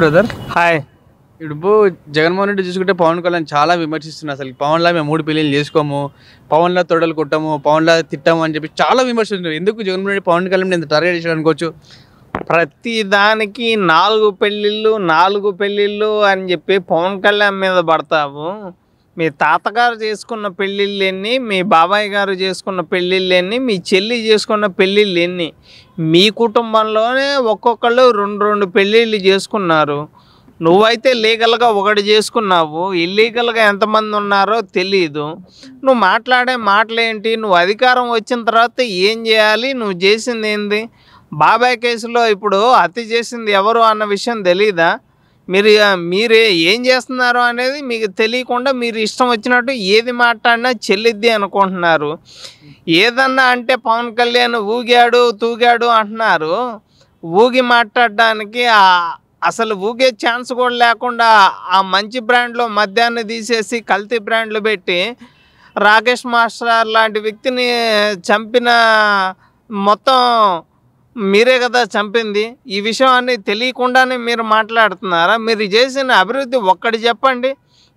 brother hi ఇప్పుడు జగన్మోహన్ రెడ్డి చూసుకుంటే పవన్ కళ్యాణ్ చాలా విమర్శిస్తున్నారు అసలు పవన్లా మేము మూడు పెళ్ళిళ్ళు చేసుకోము పవన్లా తొడలు కొట్టము పవన్లా తిట్టాము అని చెప్పి చాలా విమర్శిస్తున్నారు ఎందుకు జగన్మోహన్ రెడ్డి పవన్ కళ్యాణ్ నేను టార్గెట్ చేసాడనుకోవచ్చు ప్రతి దానికి నాలుగు పెళ్ళిళ్ళు నాలుగు పెళ్ళిళ్ళు అని చెప్పి పవన్ కళ్యాణ్ మీద పడతాము మీ తాతగారు చేసుకున్న పెళ్ళిళ్ళు ఎన్ని మీ బాబాయ్ గారు చేసుకున్న పెళ్ళిళ్ళు ఎన్ని మీ చెల్లి చేసుకున్న పెళ్ళిళ్ళు ఎన్ని మీ కుటుంబంలోనే ఒక్కొక్కళ్ళు రెండు రెండు పెళ్ళిళ్ళు చేసుకున్నారు నువ్వైతే లీగల్గా ఒకటి చేసుకున్నావు ఇల్లీగల్గా ఎంతమంది ఉన్నారో తెలీదు నువ్వు మాట్లాడే మాటలేంటి నువ్వు అధికారం వచ్చిన తర్వాత ఏం చేయాలి నువ్వు చేసింది ఏంది బాబాయ్ కేసులో ఇప్పుడు అతి చేసింది ఎవరు అన్న విషయం తెలీదా మీరు మీరే ఏం చేస్తున్నారు అనేది మీకు తెలియకుండా మీరు ఇష్టం వచ్చినట్టు ఏది మాట్లాడినా చెల్లిద్ది అనుకుంటున్నారు ఏదన్నా అంటే పవన్ కళ్యాణ్ ఊగాడు తూగాడు అంటున్నారు ఊగి మాట్లాడడానికి అసలు ఊగే ఛాన్స్ కూడా లేకుండా ఆ మంచి బ్రాండ్లో మద్యాన్ని తీసేసి కల్తీ బ్రాండ్లు పెట్టి రాకేష్ మాస్టర్ లాంటి వ్యక్తిని చంపిన మొత్తం మీరే కదా చంపింది ఈ విషయాన్ని తెలియకుండానే మీరు మాట్లాడుతున్నారా మీరు చేసిన అభివృద్ధి ఒక్కటి చెప్పండి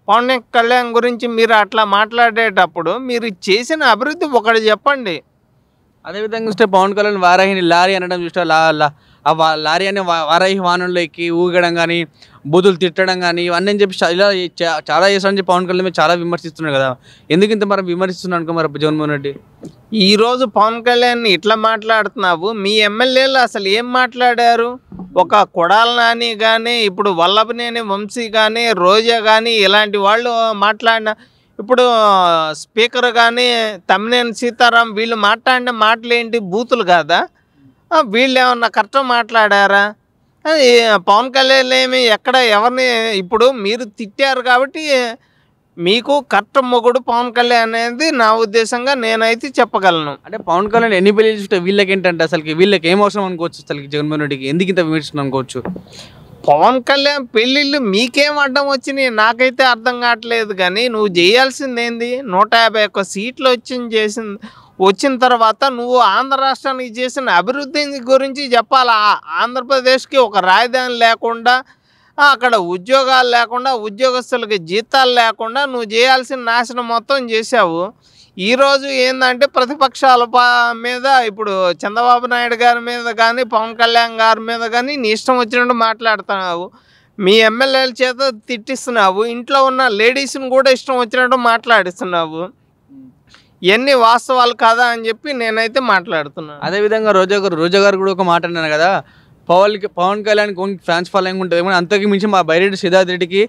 పవన్ కళ్యాణ్ గురించి మీరు అట్లా మాట్లాడేటప్పుడు మీరు చేసిన అభివృద్ధి ఒకటి చెప్పండి అదేవిధంగా చూస్తే పవన్ కళ్యాణ్ వారాహిని లారీ అనడం చూస్తే లా లారీ అనే వారాహి వాహనంలో ఎక్కి ఊగడం కానీ బూతులు తిట్టడం కానీ ఇవన్నీ అని చెప్పి ఇలా చాలా చేశారని చెప్పి పవన్ కళ్యాణ్ చాలా విమర్శిస్తున్నారు కదా ఎందుకు ఇంత మరి విమర్శిస్తున్నాడు అనుకో మరి జగన్మోహన్ రెడ్డి ఈరోజు పవన్ కళ్యాణ్ ఇట్లా మాట్లాడుతున్నావు మీ ఎమ్మెల్యేలు అసలు ఏం మాట్లాడారు ఒక కొడాల నాని కానీ ఇప్పుడు వల్లభనేని వంశీ కానీ రోజా కానీ ఇలాంటి వాళ్ళు మాట్లాడిన ఇప్పుడు స్పీకర్ కానీ తమ్మినేని సీతారాం వీళ్ళు మాట్లాడిన మాటలు ఏంటి బూతులు కాదా వీళ్ళు ఏమన్నా కరెక్ట్ మాట్లాడారా పవన్ కళ్యాణ్ ఏమి ఎక్కడ ఎవరిని ఇప్పుడు మీరు తిట్టారు కాబట్టి మీకు కరెక్ట్ మొగుడు పవన్ కళ్యాణ్ అనేది నా ఉద్దేశంగా నేనైతే చెప్పగలను అంటే పవన్ కళ్యాణ్ ఎన్ని పెళ్ళి చూస్తే వీళ్ళకి ఏంటంటే అసలు వీళ్ళకి ఏం అవసరం అనుకోవచ్చు అసలు జగన్మోహన్ రెడ్డికి ఎందుకు ఇంత విమర్శనం అనుకోవచ్చు పవన్ కళ్యాణ్ పెళ్ళిళ్ళు మీకేం అడ్డం వచ్చినాయి నాకైతే అర్థం కావట్లేదు కానీ నువ్వు చేయాల్సింది ఏంది నూట యాభై ఒక్క సీట్లు వచ్చింది చేసింది వచ్చిన తర్వాత నువ్వు ఆంధ్ర రాష్ట్రానికి చేసిన అభివృద్ధి గురించి చెప్పాలి ఆంధ్రప్రదేశ్కి ఒక రాజధాని లేకుండా అక్కడ ఉద్యోగాలు లేకుండా ఉద్యోగస్తులకి జీతాలు లేకుండా నువ్వు చేయాల్సిన నాశనం మొత్తం చేసావు ఈరోజు ఏంటంటే ప్రతిపక్షాల మీద ఇప్పుడు చంద్రబాబు నాయుడు గారి మీద కానీ పవన్ కళ్యాణ్ గారి మీద కానీ నీ ఇష్టం వచ్చినట్టు మాట్లాడుతున్నావు మీ ఎమ్మెల్యేల చేత తిట్టిస్తున్నావు ఇంట్లో ఉన్న లేడీస్ని కూడా ఇష్టం వచ్చినట్టు మాట్లాడిస్తున్నావు ఎన్ని వాస్తవాలు కాదా అని చెప్పి నేనైతే మాట్లాడుతున్నాను అదేవిధంగా రోజా గారు రోజా గారు కూడా ఒక మాట అన్నాను కదా పవన్ పవన్ కళ్యాణ్ కొన్ని ఫ్యాన్స్ ఫాలోయింగ్ ఉంటుంది కానీ అంతకు మించి మా బైరెడ్డి సిద్ధార్థ రెడ్డికి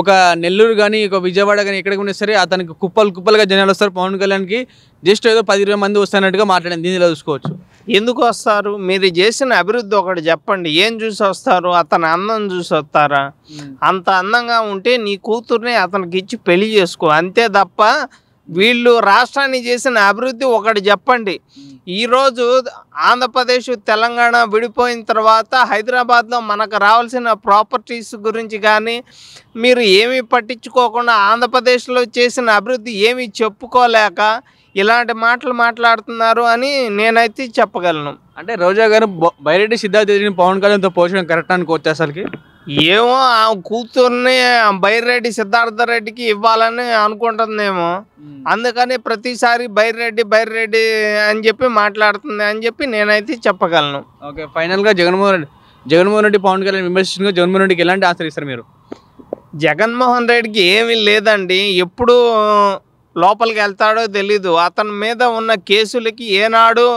ఒక నెల్లూరు కానీ ఒక విజయవాడ కానీ ఎక్కడికి ఉన్నా సరే అతనికి కుప్పలు కుప్పలుగా జనాలు వస్తారు పవన్ కళ్యాణ్కి జస్ట్ ఏదో పది ఇరవై మంది వస్తున్నట్టుగా మాట్లాడింది దీనిలో చూసుకోవచ్చు ఎందుకు వస్తారు మీరు చేసిన అభివృద్ధి ఒకటి చెప్పండి ఏం చూసి వస్తారు అతని అందం చూసి వస్తారా అంత అందంగా ఉంటే నీ కూతుర్ని అతనికి ఇచ్చి పెళ్లి చేసుకో అంతే తప్ప వీళ్ళు రాష్ట్రాన్ని చేసిన అభివృద్ధి ఒకటి చెప్పండి ఈరోజు ఆంధ్రప్రదేశ్ తెలంగాణ విడిపోయిన తర్వాత హైదరాబాద్లో మనకు రావాల్సిన ప్రాపర్టీస్ గురించి కానీ మీరు ఏమీ పట్టించుకోకుండా ఆంధ్రప్రదేశ్లో చేసిన అభివృద్ధి ఏమీ చెప్పుకోలేక ఇలాంటి మాటలు మాట్లాడుతున్నారు అని నేనైతే చెప్పగలను అంటే రోజా గారు బైరెడ్డి సిద్ధార్థి పవన్ కళ్యాణ్తో పోషణ కరెక్ట్ అనుకోవచ్చు అసలుకి ఏమో ఆమె కూతుర్ని బైరెడ్డి రెడ్డికి ఇవ్వాలని అనుకుంటుందేమో అందుకని ప్రతిసారి బైర్రెడ్డి బైర్రెడ్డి అని చెప్పి మాట్లాడుతుంది అని చెప్పి నేనైతే చెప్పగలను ఓకే ఫైనల్గా జగన్మోహన్ రెడ్డి జగన్మోహన్ రెడ్డి పవన్ కళ్యాణ్ విమర్శించగా జగన్మోహన్ రెడ్డికి ఎలాంటి ఆశ్రయిస్తారు మీరు జగన్మోహన్ రెడ్డికి ఏమీ లేదండి ఎప్పుడు లోపలికి వెళ్తాడో తెలీదు అతని మీద ఉన్న కేసులకి ఏనాడు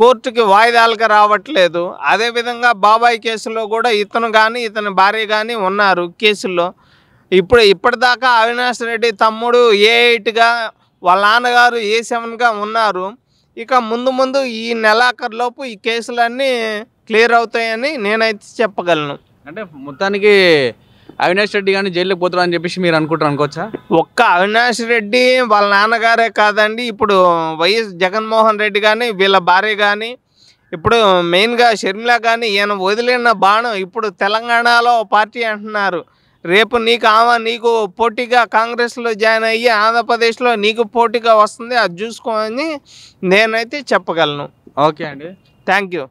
కోర్టుకి వాయిదాలకు రావట్లేదు అదేవిధంగా బాబాయ్ కేసులో కూడా ఇతను కానీ ఇతని భార్య కానీ ఉన్నారు కేసుల్లో ఇప్పుడు ఇప్పటిదాకా అవినాష్ రెడ్డి తమ్ముడు ఏ ఎయిట్గా వాళ్ళ నాన్నగారు ఏ సెవెన్గా ఉన్నారు ఇక ముందు ముందు ఈ నెలాఖరులోపు ఈ కేసులన్నీ క్లియర్ అవుతాయని నేనైతే చెప్పగలను అంటే మొత్తానికి అవినాష్ రెడ్డి కానీ జైల్లోకి పోతాడు అని చెప్పేసి మీరు అనుకుంటారు అనుకోవచ్చా ఒక్క అవినాష్ రెడ్డి వాళ్ళ నాన్నగారే కాదండి ఇప్పుడు వైఎస్ జగన్మోహన్ రెడ్డి కానీ వీళ్ళ భార్య కానీ ఇప్పుడు మెయిన్గా షర్మిల కానీ ఈయన వదిలిన బాణం ఇప్పుడు తెలంగాణలో పార్టీ అంటున్నారు రేపు నీకు ఆమె నీకు పోటీగా కాంగ్రెస్లో జాయిన్ అయ్యి ఆంధ్రప్రదేశ్లో నీకు పోటీగా వస్తుంది అది చూసుకోమని నేనైతే చెప్పగలను ఓకే అండి థ్యాంక్ యూ